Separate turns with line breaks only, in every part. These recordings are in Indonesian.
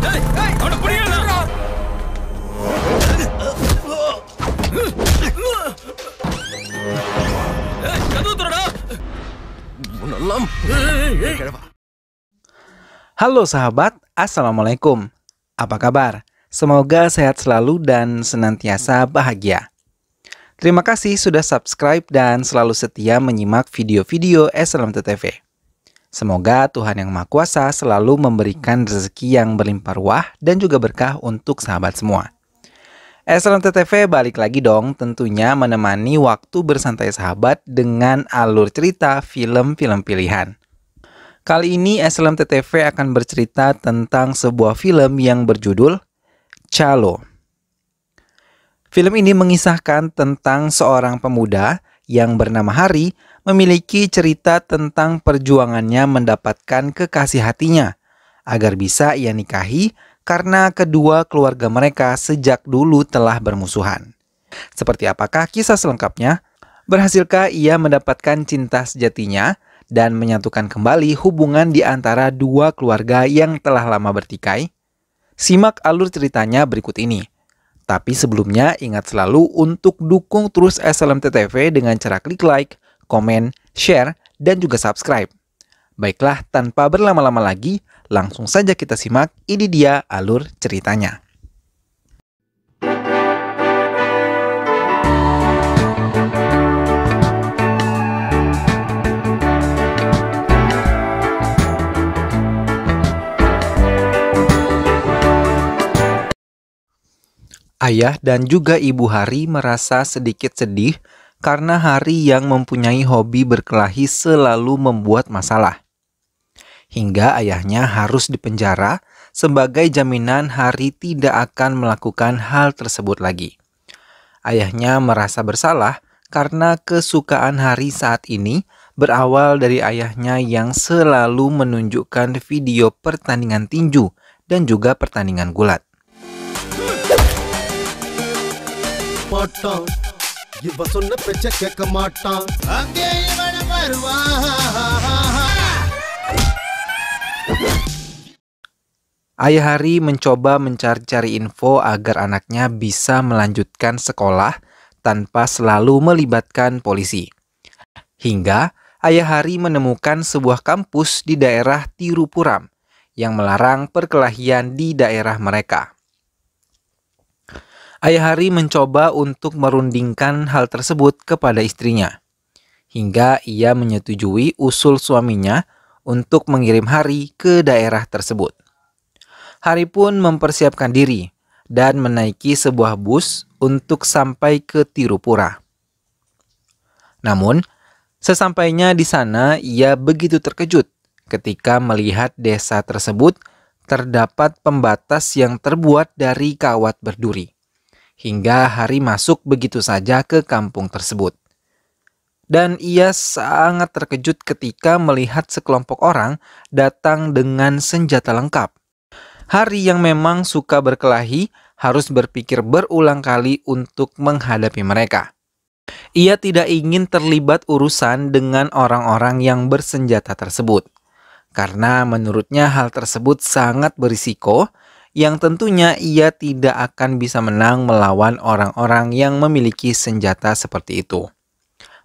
Halo sahabat, Assalamualaikum. Apa kabar? Semoga sehat selalu dan senantiasa bahagia. Terima kasih sudah subscribe dan selalu setia menyimak video-video SLMT TV. Semoga Tuhan Yang Maha Kuasa selalu memberikan rezeki yang berlimpah ruah dan juga berkah untuk sahabat semua. Eselon TTV balik lagi dong tentunya menemani waktu bersantai sahabat dengan alur cerita film-film pilihan. Kali ini Eselon TTV akan bercerita tentang sebuah film yang berjudul Calo. Film ini mengisahkan tentang seorang pemuda yang bernama Hari memiliki cerita tentang perjuangannya mendapatkan kekasih hatinya agar bisa ia nikahi karena kedua keluarga mereka sejak dulu telah bermusuhan. Seperti apakah kisah selengkapnya? Berhasilkah ia mendapatkan cinta sejatinya dan menyatukan kembali hubungan di antara dua keluarga yang telah lama bertikai? Simak alur ceritanya berikut ini. Tapi sebelumnya ingat selalu untuk dukung terus SLMTTV dengan cara klik like, komen, share, dan juga subscribe. Baiklah, tanpa berlama-lama lagi, langsung saja kita simak ini dia alur ceritanya. Ayah dan juga ibu Hari merasa sedikit sedih karena hari yang mempunyai hobi berkelahi selalu membuat masalah. Hingga ayahnya harus dipenjara sebagai jaminan Hari tidak akan melakukan hal tersebut lagi. Ayahnya merasa bersalah karena kesukaan Hari saat ini berawal dari ayahnya yang selalu menunjukkan video pertandingan tinju dan juga pertandingan gulat. Potong. Ayah Hari mencoba mencari-cari info agar anaknya bisa melanjutkan sekolah tanpa selalu melibatkan polisi. Hingga Ayah Hari menemukan sebuah kampus di daerah Tirupuram yang melarang perkelahian di daerah mereka. Ayah Hari mencoba untuk merundingkan hal tersebut kepada istrinya. Hingga ia menyetujui usul suaminya untuk mengirim Hari ke daerah tersebut. Hari pun mempersiapkan diri dan menaiki sebuah bus untuk sampai ke Tirupura. Namun, sesampainya di sana ia begitu terkejut ketika melihat desa tersebut terdapat pembatas yang terbuat dari kawat berduri hingga hari masuk begitu saja ke kampung tersebut. Dan ia sangat terkejut ketika melihat sekelompok orang datang dengan senjata lengkap. Hari yang memang suka berkelahi harus berpikir berulang kali untuk menghadapi mereka. Ia tidak ingin terlibat urusan dengan orang-orang yang bersenjata tersebut, karena menurutnya hal tersebut sangat berisiko yang tentunya ia tidak akan bisa menang melawan orang-orang yang memiliki senjata seperti itu.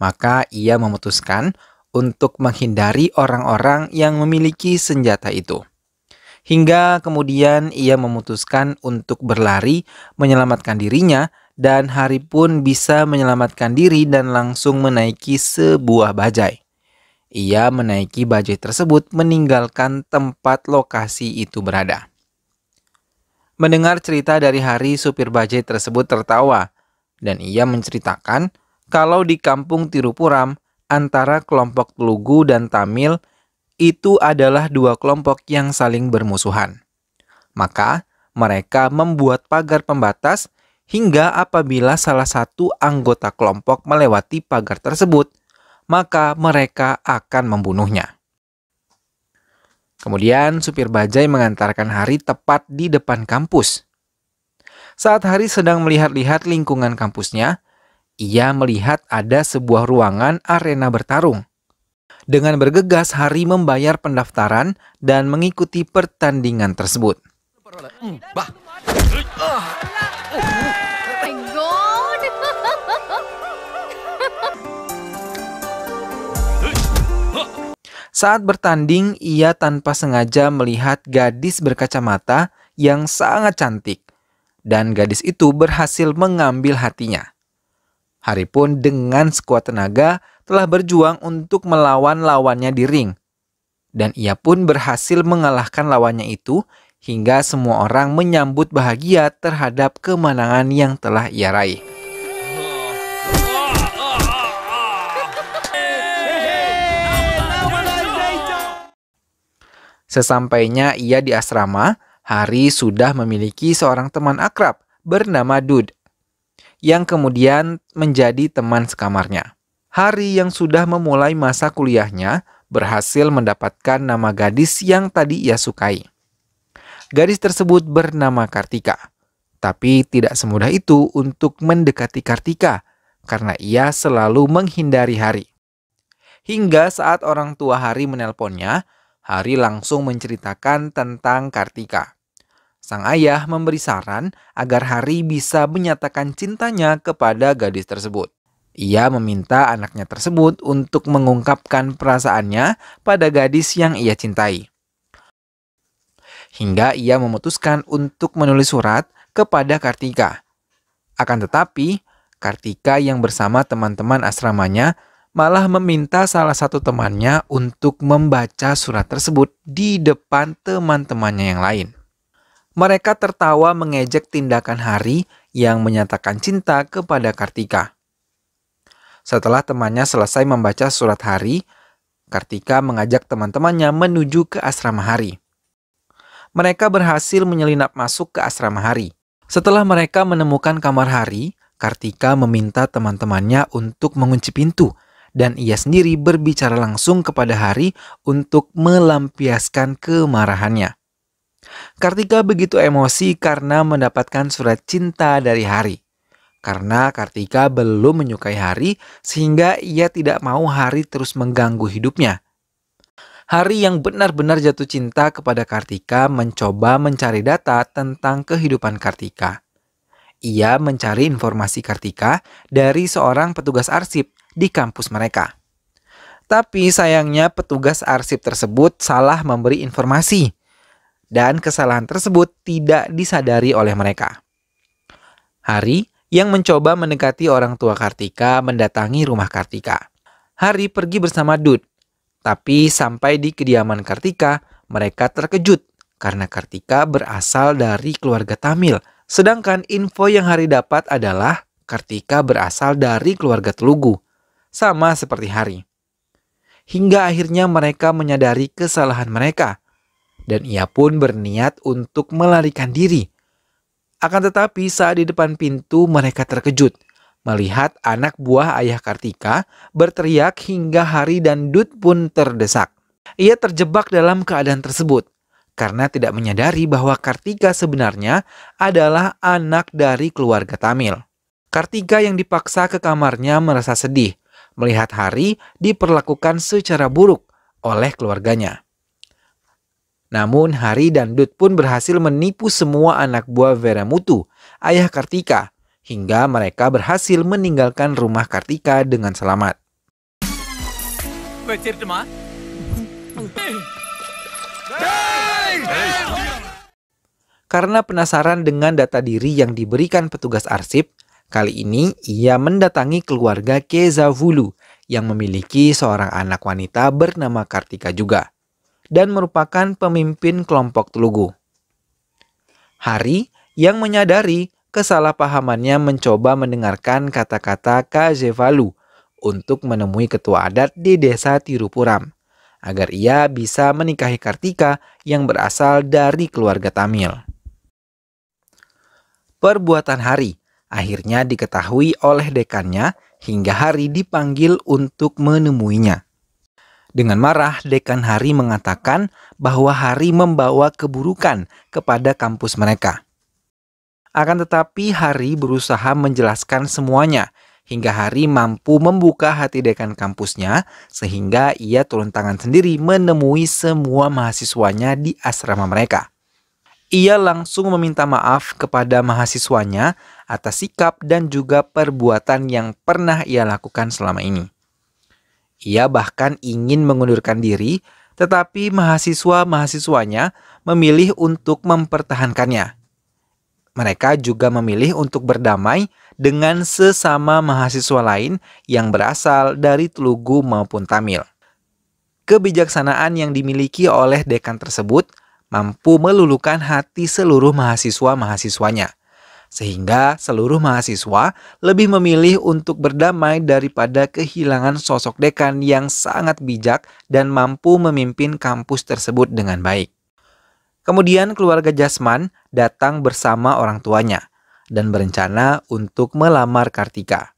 Maka ia memutuskan untuk menghindari orang-orang yang memiliki senjata itu. Hingga kemudian ia memutuskan untuk berlari menyelamatkan dirinya dan Hari pun bisa menyelamatkan diri dan langsung menaiki sebuah bajai. Ia menaiki bajai tersebut meninggalkan tempat lokasi itu berada. Mendengar cerita dari Hari, supir bajai tersebut tertawa, dan ia menceritakan kalau di kampung Tirupuram, antara kelompok Telugu dan Tamil itu adalah dua kelompok yang saling bermusuhan. Maka, mereka membuat pagar pembatas hingga apabila salah satu anggota kelompok melewati pagar tersebut, maka mereka akan membunuhnya. Kemudian supir bajai mengantarkan Hari tepat di depan kampus. Saat Hari sedang melihat-lihat lingkungan kampusnya, ia melihat ada sebuah ruangan arena bertarung. Dengan bergegas, Hari membayar pendaftaran dan mengikuti pertandingan tersebut. Hmm, bah. Saat bertanding, ia tanpa sengaja melihat gadis berkacamata yang sangat cantik, dan gadis itu berhasil mengambil hatinya. Hari pun dengan sekuat tenaga telah berjuang untuk melawan lawannya di ring, dan ia pun berhasil mengalahkan lawannya itu hingga semua orang menyambut bahagia terhadap kemenangan yang telah ia raih. Sesampainya ia di asrama, Hari sudah memiliki seorang teman akrab bernama Dud, yang kemudian menjadi teman sekamarnya. Hari yang sudah memulai masa kuliahnya berhasil mendapatkan nama gadis yang tadi ia sukai. Gadis tersebut bernama Kartika, tapi tidak semudah itu untuk mendekati Kartika karena ia selalu menghindari Hari. Hingga saat orang tua Hari menelponnya, Hari langsung menceritakan tentang Kartika. Sang ayah memberi saran agar Hari bisa menyatakan cintanya kepada gadis tersebut. Ia meminta anaknya tersebut untuk mengungkapkan perasaannya pada gadis yang ia cintai. Hingga ia memutuskan untuk menulis surat kepada Kartika. Akan tetapi, Kartika yang bersama teman-teman asramanya malah meminta salah satu temannya untuk membaca surat tersebut di depan teman-temannya yang lain. Mereka tertawa mengejek tindakan Hari yang menyatakan cinta kepada Kartika. Setelah temannya selesai membaca surat Hari, Kartika mengajak teman-temannya menuju ke asrama Hari. Mereka berhasil menyelinap masuk ke asrama Hari. Setelah mereka menemukan kamar Hari, Kartika meminta teman-temannya untuk mengunci pintu dan ia sendiri berbicara langsung kepada Hari untuk melampiaskan kemarahannya. Kartika begitu emosi karena mendapatkan surat cinta dari Hari. Karena Kartika belum menyukai Hari sehingga ia tidak mau Hari terus mengganggu hidupnya. Hari yang benar-benar jatuh cinta kepada Kartika mencoba mencari data tentang kehidupan Kartika ia mencari informasi Kartika dari seorang petugas arsip di kampus mereka. Tapi sayangnya petugas arsip tersebut salah memberi informasi dan kesalahan tersebut tidak disadari oleh mereka. Hari yang mencoba mendekati orang tua Kartika mendatangi rumah Kartika. Hari pergi bersama Dud, tapi sampai di kediaman Kartika, mereka terkejut karena Kartika berasal dari keluarga Tamil – Sedangkan info yang Hari dapat adalah Kartika berasal dari keluarga Telugu, sama seperti Hari. Hingga akhirnya mereka menyadari kesalahan mereka, dan ia pun berniat untuk melarikan diri. Akan tetapi saat di depan pintu mereka terkejut melihat anak buah ayah Kartika berteriak hingga Hari dan Dut pun terdesak. Ia terjebak dalam keadaan tersebut karena tidak menyadari bahwa Kartika sebenarnya adalah anak dari keluarga Tamil. Kartika yang dipaksa ke kamarnya merasa sedih melihat Hari diperlakukan secara buruk oleh keluarganya. Namun Hari dan Dut pun berhasil menipu semua anak buah Vera Mutu, ayah Kartika, hingga mereka berhasil meninggalkan rumah Kartika dengan selamat. Hey! Eh. Eh. Karena penasaran dengan data diri yang diberikan petugas arsip, kali ini ia mendatangi keluarga Kezavulu yang memiliki seorang anak wanita bernama Kartika juga dan merupakan pemimpin kelompok Telugu. Hari yang menyadari kesalahpahamannya mencoba mendengarkan kata-kata Kajevalu untuk menemui ketua adat di desa Tirupuram agar ia bisa menikahi Kartika yang berasal dari keluarga Tamil. Perbuatan Hari akhirnya diketahui oleh dekannya hingga Hari dipanggil untuk menemuinya. Dengan marah, dekan Hari mengatakan bahwa Hari membawa keburukan kepada kampus mereka. Akan tetapi, Hari berusaha menjelaskan semuanya hingga Hari mampu membuka hati dekan kampusnya sehingga ia turun tangan sendiri menemui semua mahasiswanya di asrama mereka. Ia langsung meminta maaf kepada mahasiswanya atas sikap dan juga perbuatan yang pernah ia lakukan selama ini. Ia bahkan ingin mengundurkan diri, tetapi mahasiswa-mahasiswanya memilih untuk mempertahankannya. Mereka juga memilih untuk berdamai dengan sesama mahasiswa lain yang berasal dari Telugu maupun Tamil. Kebijaksanaan yang dimiliki oleh dekan tersebut mampu melulukan hati seluruh mahasiswa-mahasiswanya, sehingga seluruh mahasiswa lebih memilih untuk berdamai daripada kehilangan sosok dekan yang sangat bijak dan mampu memimpin kampus tersebut dengan baik. Kemudian keluarga Jasman datang bersama orang tuanya – dan berencana untuk melamar Kartika.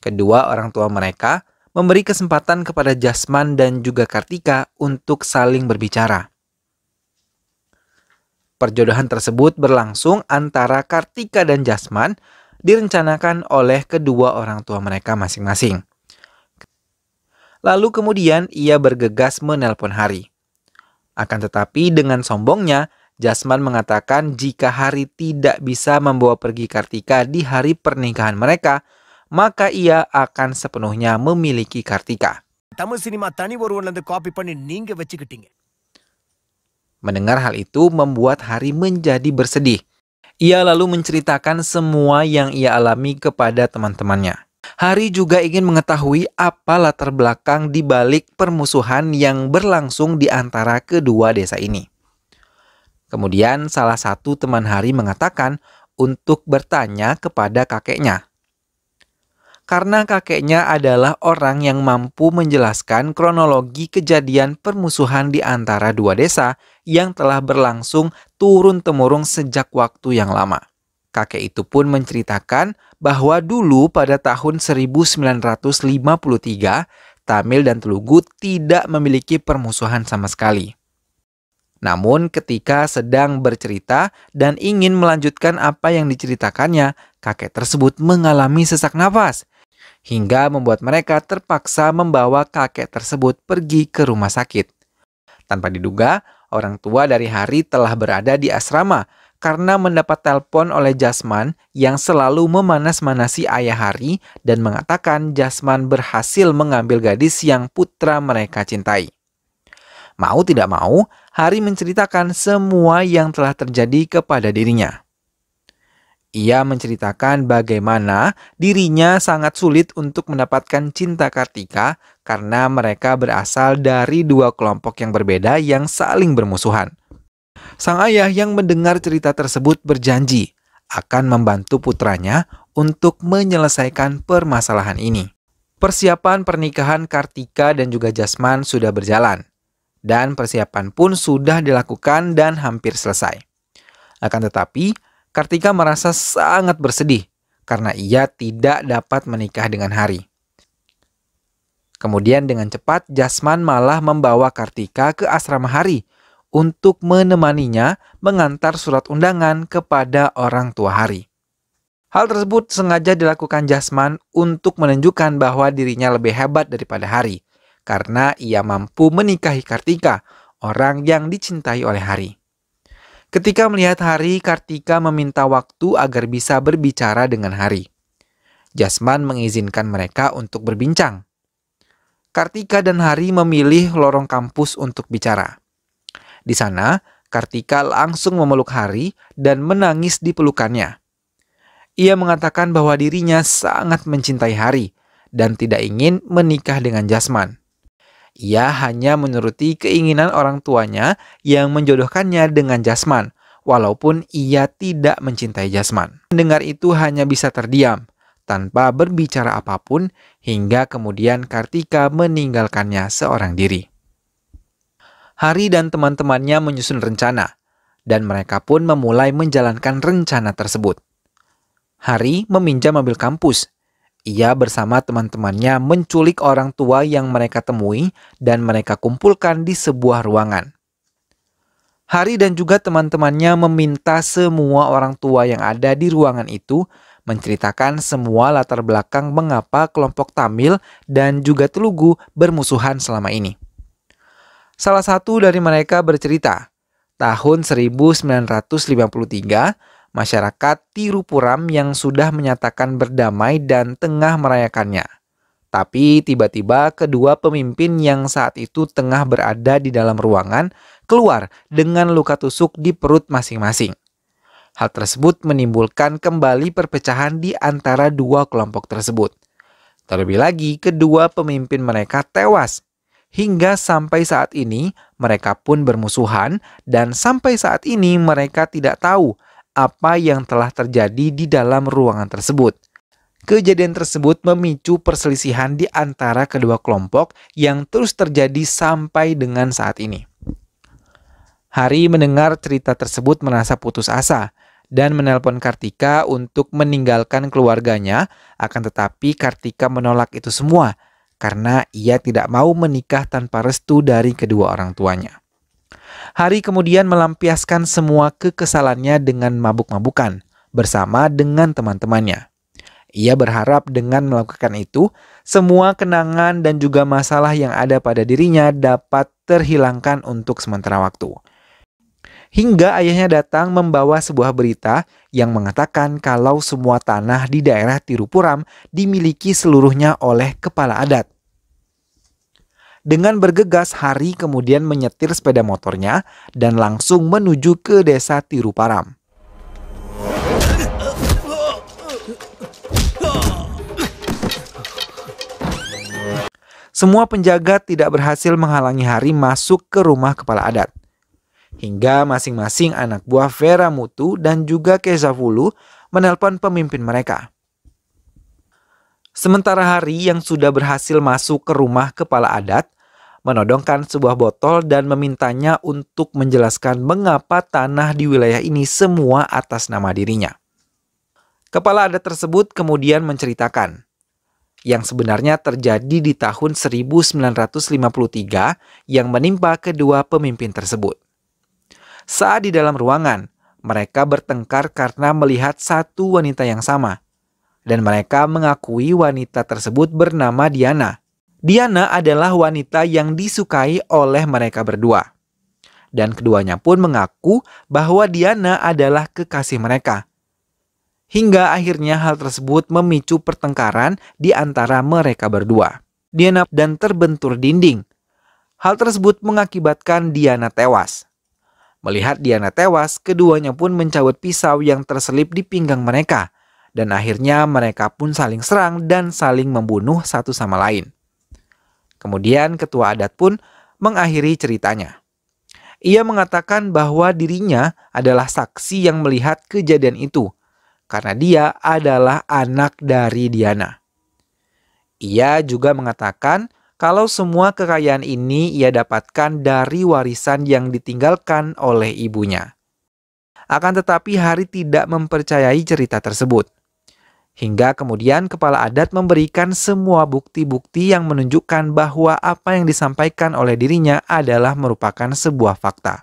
Kedua orang tua mereka memberi kesempatan kepada Jasman dan juga Kartika untuk saling berbicara. Perjodohan tersebut berlangsung antara Kartika dan Jasman direncanakan oleh kedua orang tua mereka masing-masing. Lalu kemudian ia bergegas menelpon Hari. Akan tetapi dengan sombongnya, Jasman mengatakan jika Hari tidak bisa membawa pergi Kartika di hari pernikahan mereka, maka ia akan sepenuhnya memiliki Kartika. Mendengar hal itu membuat Hari menjadi bersedih. Ia lalu menceritakan semua yang ia alami kepada teman-temannya. Hari juga ingin mengetahui apa latar belakang di balik permusuhan yang berlangsung di antara kedua desa ini. Kemudian salah satu teman Hari mengatakan untuk bertanya kepada kakeknya. Karena kakeknya adalah orang yang mampu menjelaskan kronologi kejadian permusuhan di antara dua desa yang telah berlangsung turun-temurun sejak waktu yang lama. Kakek itu pun menceritakan bahwa dulu pada tahun 1953, Tamil dan Telugu tidak memiliki permusuhan sama sekali. Namun, ketika sedang bercerita dan ingin melanjutkan apa yang diceritakannya, kakek tersebut mengalami sesak nafas hingga membuat mereka terpaksa membawa kakek tersebut pergi ke rumah sakit. Tanpa diduga, orang tua dari Hari telah berada di asrama karena mendapat telepon oleh Jasman yang selalu memanas-manasi ayah Hari dan mengatakan Jasman berhasil mengambil gadis yang putra mereka cintai. Mau tidak mau, Hari menceritakan semua yang telah terjadi kepada dirinya. Ia menceritakan bagaimana dirinya sangat sulit untuk mendapatkan cinta Kartika karena mereka berasal dari dua kelompok yang berbeda yang saling bermusuhan. Sang ayah yang mendengar cerita tersebut berjanji akan membantu putranya untuk menyelesaikan permasalahan ini. Persiapan pernikahan Kartika dan juga Jasman sudah berjalan dan persiapan pun sudah dilakukan dan hampir selesai. Akan tetapi, Kartika merasa sangat bersedih karena ia tidak dapat menikah dengan Hari. Kemudian dengan cepat Jasman malah membawa Kartika ke asrama Hari untuk menemaninya mengantar surat undangan kepada orang tua Hari. Hal tersebut sengaja dilakukan Jasman untuk menunjukkan bahwa dirinya lebih hebat daripada Hari karena ia mampu menikahi Kartika, orang yang dicintai oleh Hari. Ketika melihat Hari, Kartika meminta waktu agar bisa berbicara dengan Hari. Jasman mengizinkan mereka untuk berbincang. Kartika dan Hari memilih lorong kampus untuk bicara. Di sana, Kartika langsung memeluk Hari dan menangis di pelukannya. Ia mengatakan bahwa dirinya sangat mencintai Hari dan tidak ingin menikah dengan Jasman. Ia hanya menuruti keinginan orang tuanya yang menjodohkannya dengan Jasman, walaupun ia tidak mencintai Jasman. Mendengar itu hanya bisa terdiam, tanpa berbicara apapun, hingga kemudian Kartika meninggalkannya seorang diri. Hari dan teman-temannya menyusun rencana, dan mereka pun memulai menjalankan rencana tersebut. Hari meminjam mobil kampus ia bersama teman-temannya menculik orang tua yang mereka temui dan mereka kumpulkan di sebuah ruangan. Hari dan juga teman-temannya meminta semua orang tua yang ada di ruangan itu menceritakan semua latar belakang mengapa kelompok Tamil dan juga Telugu bermusuhan selama ini. Salah satu dari mereka bercerita, tahun 1953 masyarakat Tirupuram yang sudah menyatakan berdamai dan tengah merayakannya. Tapi tiba-tiba kedua pemimpin yang saat itu tengah berada di dalam ruangan keluar dengan luka tusuk di perut masing-masing. Hal tersebut menimbulkan kembali perpecahan di antara dua kelompok tersebut. Terlebih lagi, kedua pemimpin mereka tewas. Hingga sampai saat ini, mereka pun bermusuhan, dan sampai saat ini mereka tidak tahu apa yang telah terjadi di dalam ruangan tersebut. Kejadian tersebut memicu perselisihan di antara kedua kelompok yang terus terjadi sampai dengan saat ini. Hari mendengar cerita tersebut merasa putus asa dan menelpon Kartika untuk meninggalkan keluarganya, akan tetapi Kartika menolak itu semua karena ia tidak mau menikah tanpa restu dari kedua orang tuanya. Hari kemudian melampiaskan semua kekesalannya dengan mabuk-mabukan bersama dengan teman-temannya. Ia berharap dengan melakukan itu, semua kenangan dan juga masalah yang ada pada dirinya dapat terhilangkan untuk sementara waktu. Hingga ayahnya datang membawa sebuah berita yang mengatakan kalau semua tanah di daerah Tirupuram dimiliki seluruhnya oleh kepala adat. Dengan bergegas, Hari kemudian menyetir sepeda motornya dan langsung menuju ke desa Tiruparam. Semua penjaga tidak berhasil menghalangi Hari masuk ke rumah kepala adat. Hingga masing-masing anak buah Vera Mutu dan juga Kezafulu menelpon pemimpin mereka. Sementara Hari yang sudah berhasil masuk ke rumah kepala adat menodongkan sebuah botol dan memintanya untuk menjelaskan mengapa tanah di wilayah ini semua atas nama dirinya. Kepala adat tersebut kemudian menceritakan yang sebenarnya terjadi di tahun 1953 yang menimpa kedua pemimpin tersebut. Saat di dalam ruangan, mereka bertengkar karena melihat satu wanita yang sama, dan mereka mengakui wanita tersebut bernama Diana Diana adalah wanita yang disukai oleh mereka berdua. Dan keduanya pun mengaku bahwa Diana adalah kekasih mereka. Hingga akhirnya hal tersebut memicu pertengkaran di antara mereka berdua. Diana dan terbentur dinding. Hal tersebut mengakibatkan Diana tewas. Melihat Diana tewas, keduanya pun mencabut pisau yang terselip di pinggang mereka. Dan akhirnya mereka pun saling serang dan saling membunuh satu sama lain. Kemudian ketua adat pun mengakhiri ceritanya. Ia mengatakan bahwa dirinya adalah saksi yang melihat kejadian itu karena dia adalah anak dari Diana. Ia juga mengatakan kalau semua kekayaan ini ia dapatkan dari warisan yang ditinggalkan oleh ibunya. Akan tetapi Hari tidak mempercayai cerita tersebut. Hingga kemudian kepala adat memberikan semua bukti-bukti yang menunjukkan bahwa apa yang disampaikan oleh dirinya adalah merupakan sebuah fakta.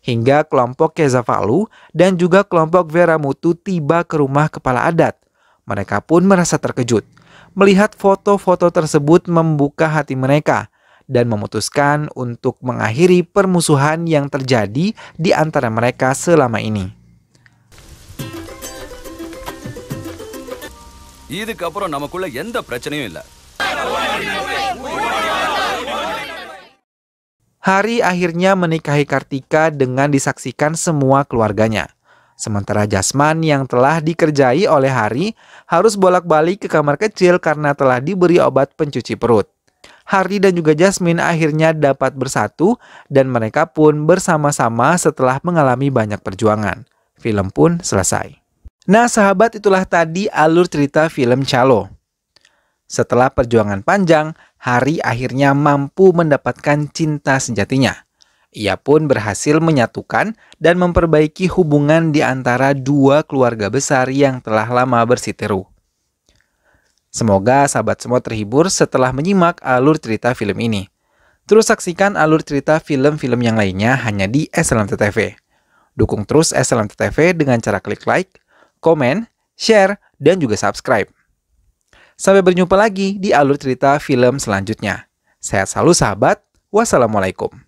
Hingga kelompok Kezafalu dan juga kelompok Vera Mutu tiba ke rumah kepala adat. Mereka pun merasa terkejut. Melihat foto-foto tersebut membuka hati mereka dan memutuskan untuk mengakhiri permusuhan yang terjadi di antara mereka selama ini. இதுக்கப்புறம் நமக்குள்ள எந்த பிரச்சனையும் இல்லை Hari akhirnya menikahi Kartika dengan disaksikan semua keluarganya. Sementara Jasman yang telah dikerjai oleh Hari harus bolak-balik ke kamar kecil karena telah diberi obat pencuci perut. Hari dan juga Jasmine akhirnya dapat bersatu dan mereka pun bersama-sama setelah mengalami banyak perjuangan. Film pun selesai. Nah sahabat itulah tadi alur cerita film Calo. Setelah perjuangan panjang, Hari akhirnya mampu mendapatkan cinta sejatinya. Ia pun berhasil menyatukan dan memperbaiki hubungan di antara dua keluarga besar yang telah lama bersiteru. Semoga sahabat semua terhibur setelah menyimak alur cerita film ini. Terus saksikan alur cerita film-film yang lainnya hanya di SLMTTV. Dukung terus SLMTTV dengan cara klik like, komen, share, dan juga subscribe. Sampai berjumpa lagi di alur cerita film selanjutnya. Sehat selalu sahabat, wassalamualaikum.